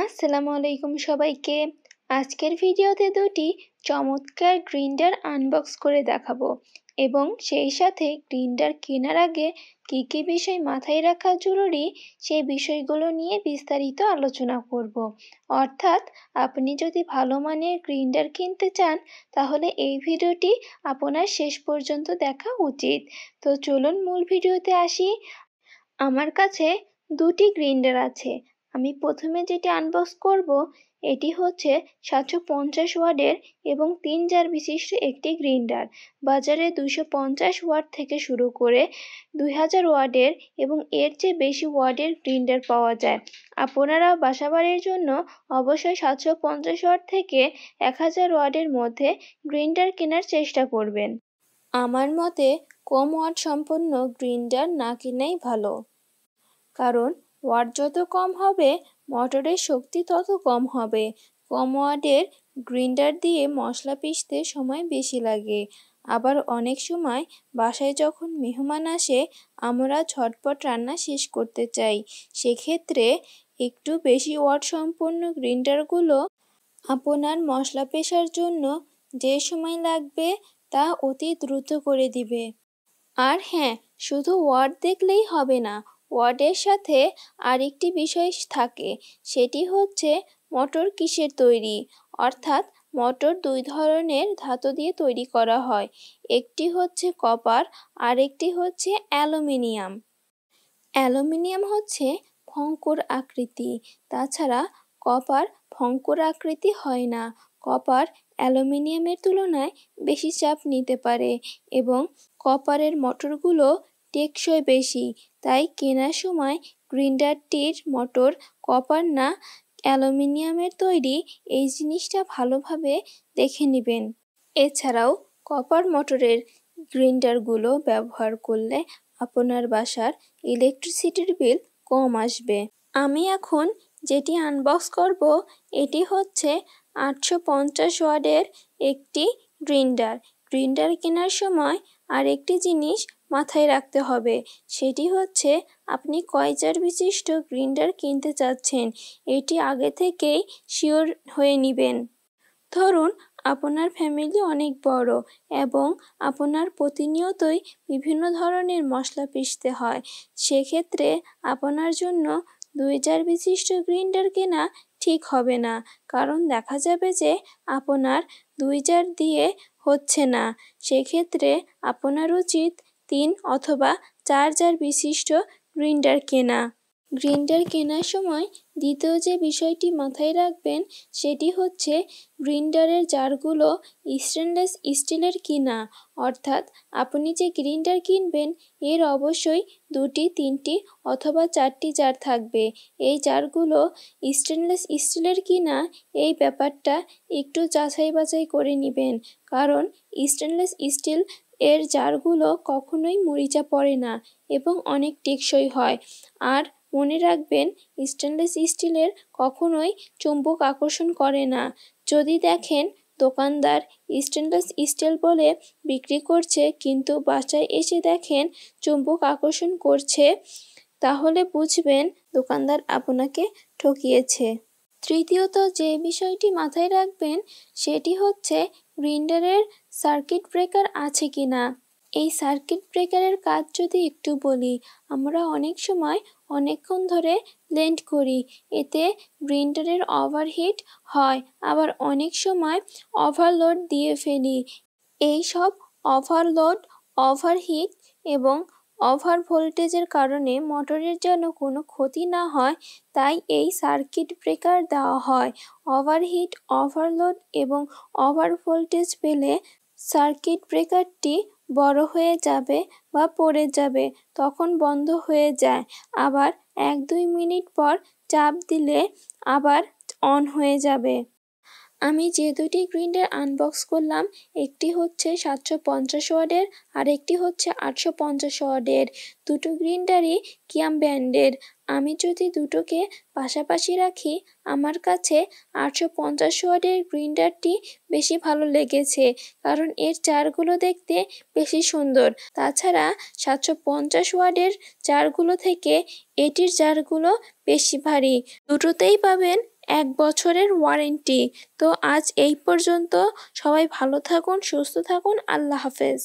আসসালামু আলাইকুম সবাইকে আজকের ভিডিওতে দুটি চমৎকার গ্রিন্ডার আনবক্স করে দেখাবো এবং সেই সাথে গ্রিন্ডার কেনার আগে কী কী বিষয় মাথায় রাখা জরুরি সেই বিষয়গুলো নিয়ে বিস্তারিত আলোচনা করব। অর্থাৎ আপনি যদি ভালো মানের গ্রিন্ডার কিনতে চান তাহলে এই ভিডিওটি আপনার শেষ পর্যন্ত দেখা উচিত তো চলুন মূল ভিডিওতে আসি আমার কাছে দুটি গ্রিন্ডার আছে আমি প্রথমে যেটি আনবক্স করব এটি হচ্ছে সাতশো পঞ্চাশ ওয়ার্ডের এবং তিন জার বিশিষ্ট একটি গ্রিন্ডার বাজারে দুশো পঞ্চাশ ওয়াট থেকে শুরু করে দুই হাজার ওয়ার্ডের এবং এর চেয়ে বেশি ওয়ার্ডের গ্রিন্ডার পাওয়া যায় আপনারা বাসাবাড়ির জন্য অবশ্যই সাতশো পঞ্চাশ ওয়াট থেকে এক হাজার ওয়ার্ডের মধ্যে গ্রিন্ডার কেনার চেষ্টা করবেন আমার মতে কম ওয়াট সম্পন্ন গ্রিন্ডার না কেনাই ভালো কারণ ওয়াট যত কম হবে মটরের শক্তি তত কম হবে কম ওয়াটের গ্রিন্ডার দিয়ে মশলা পিষতে সময় বেশি লাগে আবার অনেক সময় বাসায় যখন মেহমান আসে আমরা ঝটপট রান্না শেষ করতে চাই সেক্ষেত্রে একটু বেশি ওয়াট সম্পন্ন গ্রিন্ডারগুলো আপনার মশলা পেশার জন্য যে সময় লাগবে তা অতি দ্রুত করে দিবে আর হ্যাঁ শুধু ওয়াট দেখলেই হবে না ওয়ার্ডের সাথে আরেকটি বিষয় থাকে সেটি হচ্ছে মটর কিসের তৈরি অর্থাৎ মটর দুই ধরনের ধাতু দিয়ে তৈরি করা হয় একটি হচ্ছে কপার আরেকটি হচ্ছে অ্যালুমিনিয়াম অ্যালুমিনিয়াম হচ্ছে ফঙ্কুর আকৃতি তাছাড়া কপার ফঙ্কুর আকৃতি হয় না কপার অ্যালুমিনিয়ামের তুলনায় বেশি চাপ নিতে পারে এবং কপারের মটরগুলো টেকসই বেশি তাই কেনার সময় গ্রিন্ডারটির মোটর কপার না অ্যালুমিনিয়ামের তৈরি এই জিনিসটা ভালোভাবে দেখে নেবেন এছাড়াও কপার মোটরের গ্রিন্ডারগুলো ব্যবহার করলে আপনার বাসার ইলেকট্রিসিটির বিল কম আসবে আমি এখন যেটি আনবক্স করব এটি হচ্ছে আটশো পঞ্চাশ ওয়ার্ডের একটি গ্রিন্ডার গ্রিন্ডার কেনার সময় আর একটি জিনিস মাথায় রাখতে হবে সেটি হচ্ছে আপনি কয়চার বিশিষ্ট গ্রিন্ডার কিনতে চাচ্ছেন এটি আগে থেকেই শিওর হয়ে নেবেন ধরুন আপনার ফ্যামিলি অনেক বড় এবং আপনার প্রতিনিয়তই বিভিন্ন ধরনের মশলা পিষতে হয় সেক্ষেত্রে আপনার জন্য দুই চার বিশিষ্ট গ্রিন্ডার কেনা ঠিক হবে না কারণ দেখা যাবে যে আপনার দুই চার দিয়ে হচ্ছে না সেক্ষেত্রে আপনার উচিত তিন অথবা চার জার বিশিষ্ট গ্রিন্ডার কেনা গ্রিন্ডার কেনার সময় দ্বিতীয় যে বিষয়টি মাথায় রাখবেন সেটি হচ্ছে গ্রিন্ডারের জারগুলো স্টেনলেস স্টিলের কিনা অর্থাৎ আপনি যে গ্রিন্ডার কিনবেন এর অবশ্যই দুটি তিনটি অথবা চারটি জার থাকবে এই জারগুলো স্টেনলেস স্টিলের কিনা এই ব্যাপারটা একটু যাচাই বাছাই করে নেবেন কারণ স্টেনলেস স্টিল এর জারগুলো কখনোই মরিচা পড়ে না এবং অনেক টেকসই হয় আর মনে রাখবেন স্টেনলেস স্টিলের কখনোই চুম্বক আকর্ষণ করে না যদি দেখেন দোকানদার স্টেনলেস স্টিল বলে বিক্রি করছে কিন্তু বাসায় এসে দেখেন চুম্বক আকর্ষণ করছে তাহলে বুঝবেন দোকানদার আপনাকে ঠকিয়েছে তৃতীয়ত যে বিষয়টি মাথায় রাখবেন সেটি হচ্ছে গ্রিন্ডারের সার্কিট ব্রেকার আছে কি না এই সার্কিট ব্রেকারের কাজ যদি একটু বলি আমরা অনেক সময় অনেকক্ষণ ধরে লেন্ড করি এতে গ্রিন্ডারের ওভারহিট হয় আবার অনেক সময় ওভারলোড দিয়ে ফেলি এই সব ওভারলোড ওভারহিট এবং ওভার ভোল্টেজের কারণে মোটরের যেন কোনো ক্ষতি না হয় তাই এই সার্কিট ব্রেকার দেওয়া হয় ওভারহিট ওভারলোড এবং ওভার ভোল্টেজ পেলে সার্কিট ব্রেকারটি বড় হয়ে যাবে বা পড়ে যাবে তখন বন্ধ হয়ে যায় আবার এক দুই মিনিট পর চাপ দিলে আবার অন হয়ে যাবে আমি যে দুটি গ্রিন্ডার আনবক্স করলাম একটি হচ্ছে সাতশো পঞ্চাশ ওয়ার্ডের আর একটি হচ্ছে আটশো পঞ্চাশ ওয়ার্ডের দুটো গ্রিন্ডারই কিয়াম ব্র্যান্ডের আমি যদি দুটোকে পাশাপাশি রাখি আমার কাছে আটশো পঞ্চাশ ওয়ার্ডের গ্রিন্ডারটি বেশি ভালো লেগেছে কারণ এর চারগুলো দেখতে বেশি সুন্দর তাছাড়া সাতশো পঞ্চাশ ওয়ার্ডের চারগুলো থেকে এটির চারগুলো বেশি ভারী দুটোতেই পাবেন এক বছরের ওয়ারেন্টি তো আজ এই পর্যন্ত সবাই ভালো থাকুন সুস্থ থাকুন আল্লাহ হাফেজ